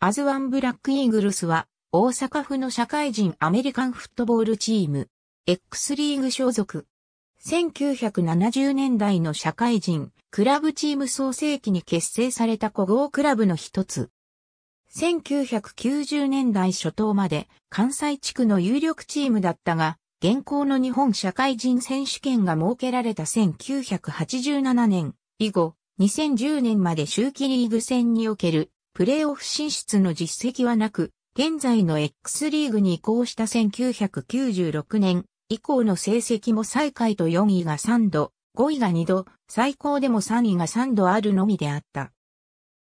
アズワンブラックイーグルスは、大阪府の社会人アメリカンフットボールチーム、X リーグ所属。1970年代の社会人、クラブチーム創成期に結成された古豪クラブの一つ。1990年代初頭まで関西地区の有力チームだったが、現行の日本社会人選手権が設けられた1987年以後、2010年まで周期リーグ戦におけるプレーオフ進出の実績はなく、現在の X リーグに移行した1996年以降の成績も最下位と4位が3度、5位が2度、最高でも3位が3度あるのみであった。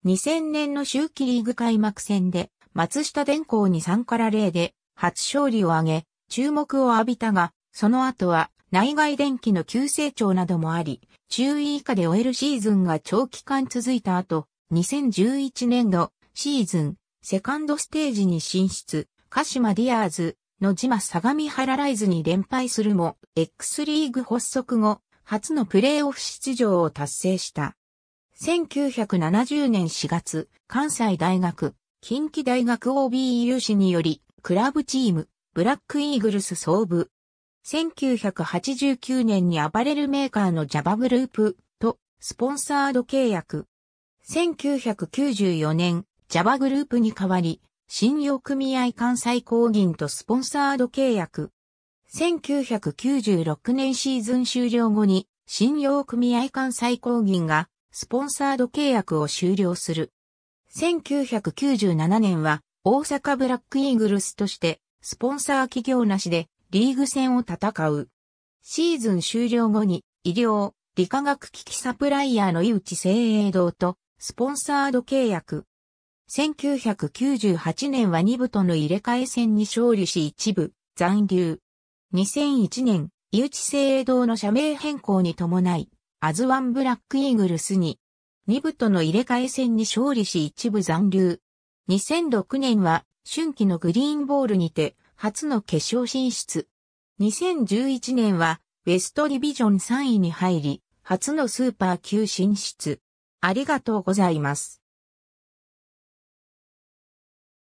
2000年の秋季リーグ開幕戦で、松下電工に3から0で初勝利を挙げ、注目を浴びたが、その後は内外電気の急成長などもあり、10位以下で終えるシーズンが長期間続いた後、2011年度シーズンセカンドステージに進出、鹿島ディアーズの島相模原ライズに連敗するも、X リーグ発足後、初のプレーオフ出場を達成した。1970年4月、関西大学、近畿大学 OB 有志により、クラブチーム、ブラックイーグルス総部。1989年にアパレルメーカーの Java グループとスポンサード契約。1994年、ジャバグループに代わり、信用組合関西工銀とスポンサード契約。1996年シーズン終了後に、信用組合関西工銀が、スポンサード契約を終了する。1997年は、大阪ブラックイーグルスとして、スポンサー企業なしで、リーグ戦を戦う。シーズン終了後に、医療、理化学機器サプライヤーの井内誠英堂と、スポンサード契約。1998年は2部との入れ替え戦に勝利し一部残留。2001年、井内聖堂の社名変更に伴い、アズワンブラックイーグルスに、2部との入れ替え戦に勝利し一部残留。2006年は、春季のグリーンボールにて、初の決勝進出。2011年は、ウェストディビジョン3位に入り、初のスーパー級進出。ありがとうございます。